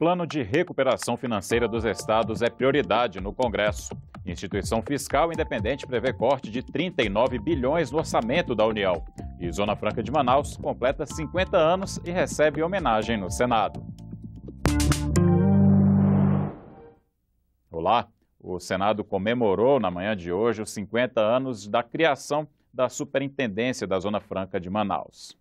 Plano de recuperação financeira dos estados é prioridade no Congresso. Instituição fiscal independente prevê corte de 39 bilhões no orçamento da União. E Zona Franca de Manaus completa 50 anos e recebe homenagem no Senado. Olá, o Senado comemorou na manhã de hoje os 50 anos da criação da Superintendência da Zona Franca de Manaus.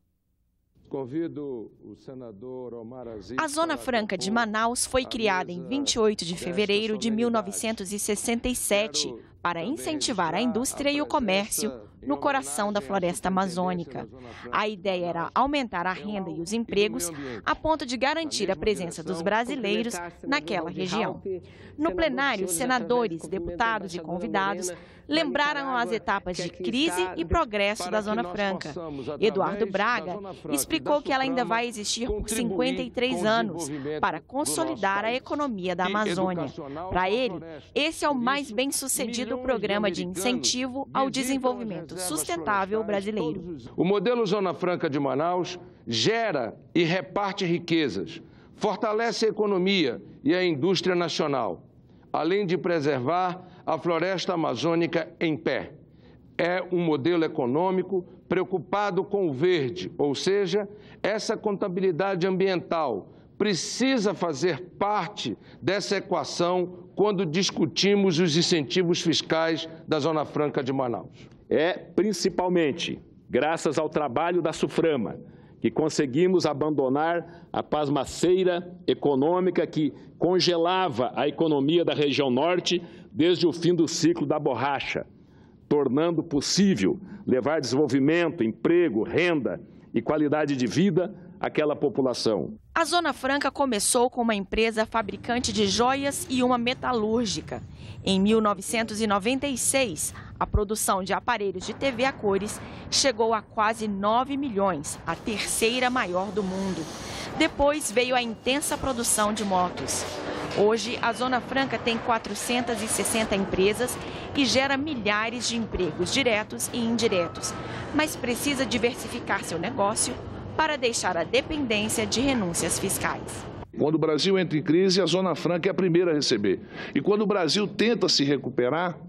Convido o senador Omar Aziz A Zona Franca de Manaus foi criada em 28 de fevereiro de 1967 para incentivar a indústria e o comércio no coração da floresta amazônica. A ideia era aumentar a renda e os empregos a ponto de garantir a presença dos brasileiros naquela região. No plenário, senadores, deputados e convidados lembraram as etapas de crise e progresso da Zona Franca. Eduardo Braga explicou que ela ainda vai existir por 53 anos para consolidar a economia da Amazônia. Para ele, esse é o mais bem-sucedido do Programa de Incentivo ao Desenvolvimento Sustentável Brasileiro. O modelo Zona Franca de Manaus gera e reparte riquezas, fortalece a economia e a indústria nacional, além de preservar a floresta amazônica em pé. É um modelo econômico preocupado com o verde, ou seja, essa contabilidade ambiental precisa fazer parte dessa equação quando discutimos os incentivos fiscais da Zona Franca de Manaus? É principalmente graças ao trabalho da SUFRAMA, que conseguimos abandonar a pasmaceira econômica que congelava a economia da região norte desde o fim do ciclo da borracha, tornando possível levar desenvolvimento, emprego, renda e qualidade de vida aquela população. A Zona Franca começou com uma empresa fabricante de joias e uma metalúrgica. Em 1996, a produção de aparelhos de TV a cores chegou a quase 9 milhões, a terceira maior do mundo. Depois veio a intensa produção de motos. Hoje, a Zona Franca tem 460 empresas e gera milhares de empregos diretos e indiretos, mas precisa diversificar seu negócio para deixar a dependência de renúncias fiscais. Quando o Brasil entra em crise, a Zona Franca é a primeira a receber. E quando o Brasil tenta se recuperar,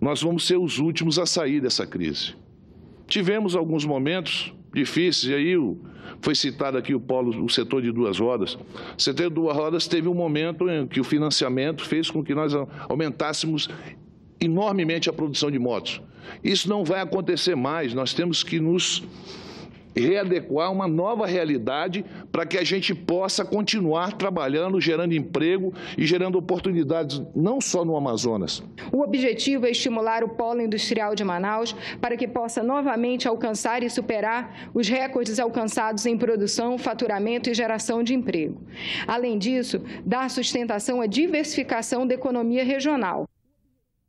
nós vamos ser os últimos a sair dessa crise. Tivemos alguns momentos difíceis, e aí foi citado aqui o polo, o setor de duas rodas. O setor de duas rodas teve um momento em que o financiamento fez com que nós aumentássemos enormemente a produção de motos. Isso não vai acontecer mais, nós temos que nos readequar uma nova realidade para que a gente possa continuar trabalhando, gerando emprego e gerando oportunidades não só no Amazonas. O objetivo é estimular o polo industrial de Manaus para que possa novamente alcançar e superar os recordes alcançados em produção, faturamento e geração de emprego. Além disso, dar sustentação à diversificação da economia regional.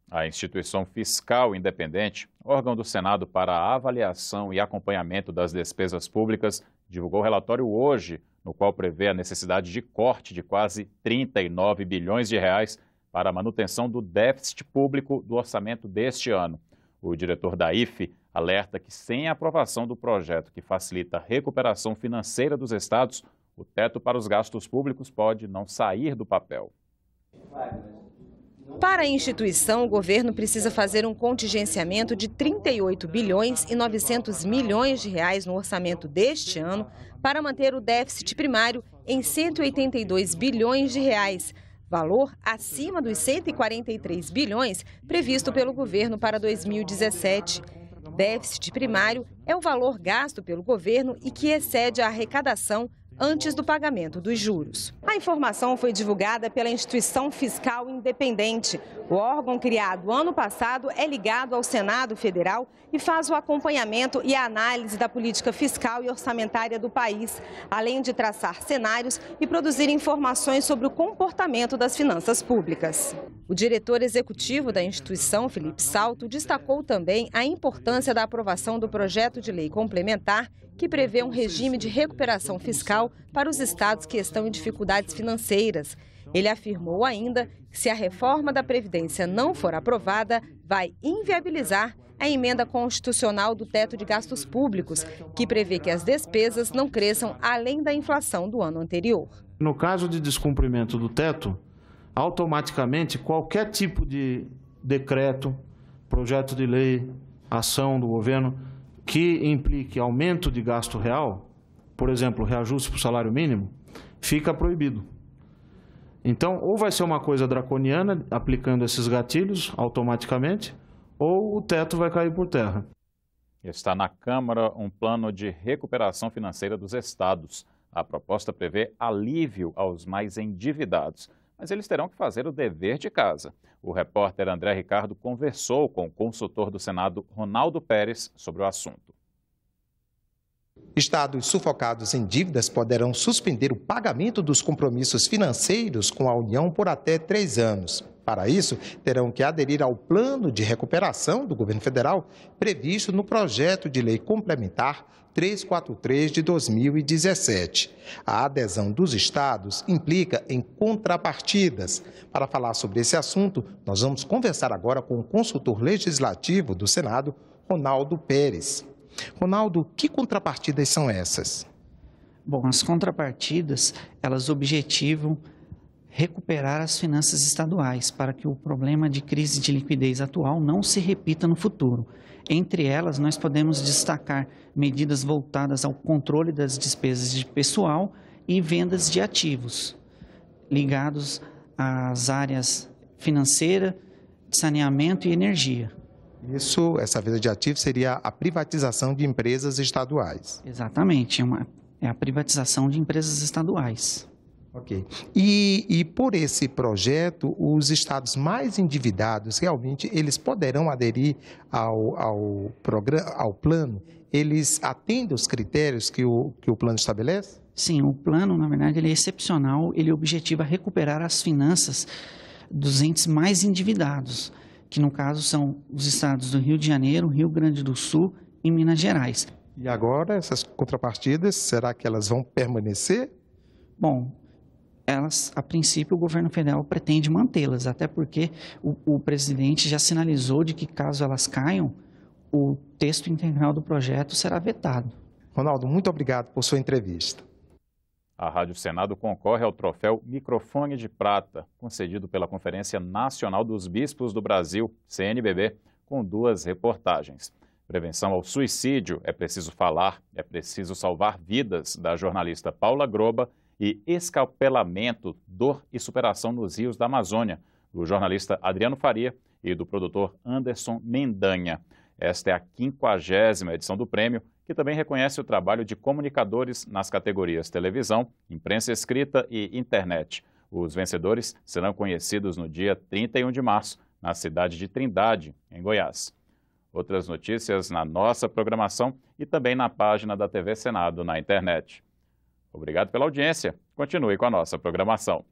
A instituição fiscal independente, órgão do Senado para a avaliação e acompanhamento das despesas públicas, divulgou relatório hoje, no qual prevê a necessidade de corte de quase 39 bilhões de reais para a manutenção do déficit público do orçamento deste ano. O diretor da IFE alerta que, sem a aprovação do projeto que facilita a recuperação financeira dos estados, o teto para os gastos públicos pode não sair do papel. Para a instituição, o governo precisa fazer um contingenciamento de 38 bilhões e 900 milhões de reais no orçamento deste ano para manter o déficit primário em 182 bilhões de reais, valor acima dos 143 bilhões previsto pelo governo para 2017. Déficit primário é o valor gasto pelo governo e que excede a arrecadação antes do pagamento dos juros. A informação foi divulgada pela Instituição Fiscal Independente. O órgão criado ano passado é ligado ao Senado Federal e faz o acompanhamento e a análise da política fiscal e orçamentária do país, além de traçar cenários e produzir informações sobre o comportamento das finanças públicas. O diretor executivo da instituição, Felipe Salto, destacou também a importância da aprovação do projeto de lei complementar que prevê um regime de recuperação fiscal para os estados que estão em dificuldades financeiras. Ele afirmou ainda que, se a reforma da Previdência não for aprovada, vai inviabilizar a emenda constitucional do teto de gastos públicos, que prevê que as despesas não cresçam além da inflação do ano anterior. No caso de descumprimento do teto, automaticamente qualquer tipo de decreto, projeto de lei, ação do governo que implique aumento de gasto real, por exemplo, reajuste para o salário mínimo, fica proibido. Então, ou vai ser uma coisa draconiana, aplicando esses gatilhos automaticamente, ou o teto vai cair por terra. Está na Câmara um plano de recuperação financeira dos estados. A proposta prevê alívio aos mais endividados mas eles terão que fazer o dever de casa. O repórter André Ricardo conversou com o consultor do Senado, Ronaldo Pérez, sobre o assunto. Estados sufocados em dívidas poderão suspender o pagamento dos compromissos financeiros com a União por até três anos. Para isso, terão que aderir ao plano de recuperação do governo federal previsto no projeto de lei complementar 343 de 2017. A adesão dos estados implica em contrapartidas. Para falar sobre esse assunto, nós vamos conversar agora com o consultor legislativo do Senado, Ronaldo Pérez. Ronaldo, que contrapartidas são essas? Bom, as contrapartidas, elas objetivam recuperar as finanças estaduais para que o problema de crise de liquidez atual não se repita no futuro. Entre elas, nós podemos destacar medidas voltadas ao controle das despesas de pessoal e vendas de ativos ligados às áreas financeira, saneamento e energia. Isso, essa venda de ativos seria a privatização de empresas estaduais. Exatamente, é, uma, é a privatização de empresas estaduais. Ok. E, e por esse projeto, os estados mais endividados realmente eles poderão aderir ao, ao, programa, ao plano? Eles atendem os critérios que o, que o plano estabelece? Sim, o plano, na verdade, ele é excepcional, ele objetiva recuperar as finanças dos entes mais endividados, que no caso são os estados do Rio de Janeiro, Rio Grande do Sul e Minas Gerais. E agora, essas contrapartidas, será que elas vão permanecer? Bom, elas, a princípio, o governo federal pretende mantê-las, até porque o, o, presidente já sinalizou de que, caso elas caiam, o texto integral do projeto será vetado. Ronaldo, muito obrigado por sua entrevista. A Rádio Senado concorre ao troféu Microfone de Prata, concedido pela Conferência Nacional dos Bispos do Brasil, CNBB, com duas reportagens. Prevenção ao suicídio, é preciso falar, é preciso salvar vidas, da jornalista Paula Groba e escalpelamento, dor e superação nos rios da Amazônia, do jornalista Adriano Faria e do produtor Anderson Mendanha. Esta é a quinquagésima edição do prêmio, que também reconhece o trabalho de comunicadores nas categorias televisão, imprensa escrita e internet. Os vencedores serão conhecidos no dia 31 de março, na cidade de Trindade, em Goiás. Outras notícias na nossa programação e também na página da TV Senado na internet. Obrigado pela audiência. Continue com a nossa programação.